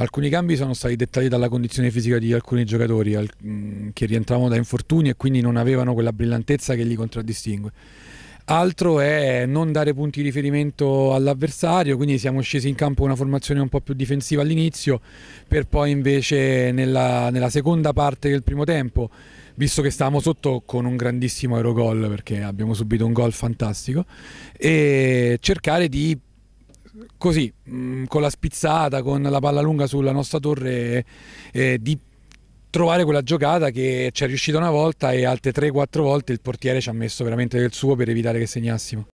Alcuni cambi sono stati dettati dalla condizione fisica di alcuni giocatori al, mm, che rientravano da infortuni e quindi non avevano quella brillantezza che li contraddistingue. Altro è non dare punti di riferimento all'avversario, quindi siamo scesi in campo con una formazione un po' più difensiva all'inizio, per poi invece nella, nella seconda parte del primo tempo visto che stavamo sotto con un grandissimo Eurogol perché abbiamo subito un gol fantastico e cercare di così, mh, mm, con la spizzata, con la palla lunga sulla nostra torre, eh, di trovare quella giocata che ci è riuscita una volta e altre 3-4 volte il portiere ci ha messo veramente del suo per evitare che segnassimo.